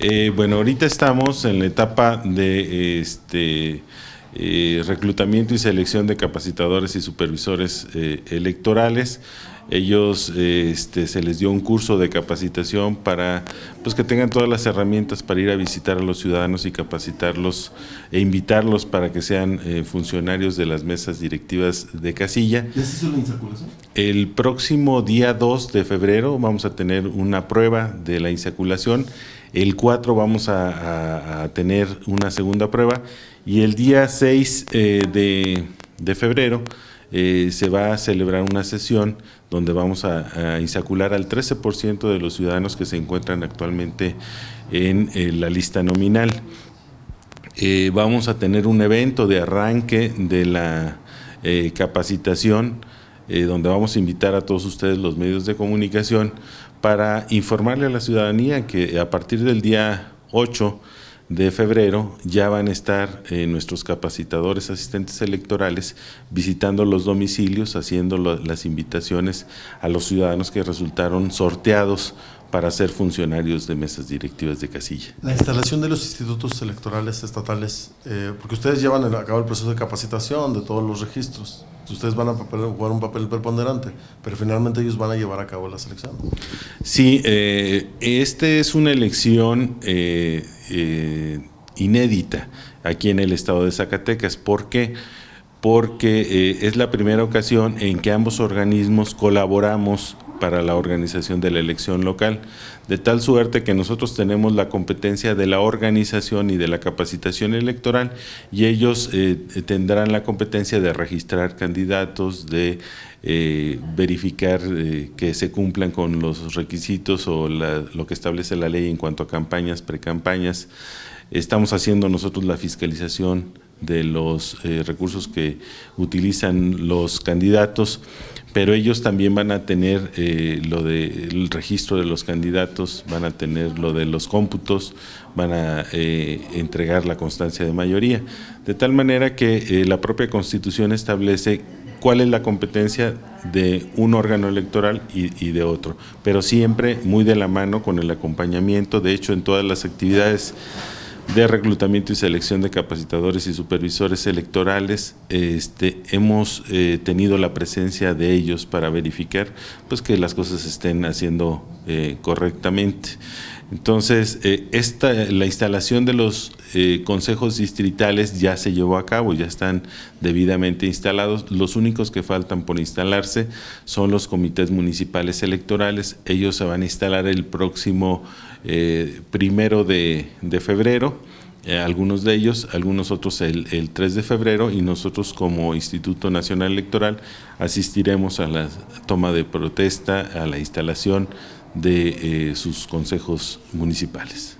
Eh, bueno, ahorita estamos en la etapa de este, eh, reclutamiento y selección de capacitadores y supervisores eh, electorales. Ellos este, se les dio un curso de capacitación para pues, que tengan todas las herramientas para ir a visitar a los ciudadanos y capacitarlos e invitarlos para que sean funcionarios de las mesas directivas de casilla. ¿Ya se hizo la insaculación? El próximo día 2 de febrero vamos a tener una prueba de la insaculación. El 4 vamos a, tener una segunda prueba y el día 6 eh, de, febrero eh, se va a celebrar una sesión donde vamos a, insacular al 13% de los ciudadanos que se encuentran actualmente en eh, la lista nominal. vamos a tener un evento de arranque de la capacitación donde vamos a invitar a todos ustedes los medios de comunicación para informarle a la ciudadanía que a partir del día 8 de febrero ya van a estar eh, nuestros capacitadores asistentes electorales visitando los domicilios, haciendo las invitaciones a los ciudadanos que resultaron sorteados para ser funcionarios de mesas directivas de casilla. La instalación de los institutos electorales estatales, eh, porque ustedes llevan a cabo el proceso de capacitación de todos los registros, ustedes van a jugar un papel preponderante, pero finalmente ellos van a llevar a cabo la selección Sí, eh, esta es una elección eh, eh, inédita aquí en el estado de Zacatecas. ¿Por qué? Porque es la primera ocasión en que ambos organismos colaboramos para la organización de la elección local, de tal suerte que nosotros tenemos la competencia de la organización y de la capacitación electoral y ellos eh, tendrán la competencia de registrar candidatos, de eh, verificar eh, que se cumplan con los requisitos o lo que establece la ley en cuanto a campañas, precampañas. Estamos haciendo nosotros la fiscalización de los recursos que utilizan los candidatos pero ellos también van a tener eh, lo del registro de los candidatos, van a tener lo de los cómputos, van a eh, entregar la constancia de mayoría. De tal manera que eh, la propia Constitución establece cuál es la competencia de un órgano electoral y, de otro, pero siempre muy de la mano con el acompañamiento, de hecho en todas las actividades de reclutamiento y selección de capacitadores y supervisores electorales, este, hemos eh, tenido la presencia de ellos para verificar pues, que las cosas se estén haciendo eh, correctamente. Entonces, eh, esta, la instalación de los consejos distritales ya se llevó a cabo, ya están debidamente instalados. Los únicos que faltan por instalarse son los comités municipales electorales. Ellos se van a instalar el próximo primero de febrero eh, algunos de ellos, algunos otros el, 3 de febrero y nosotros como Instituto Nacional Electoral asistiremos a la toma de protesta, a la instalación de eh, sus consejos municipales.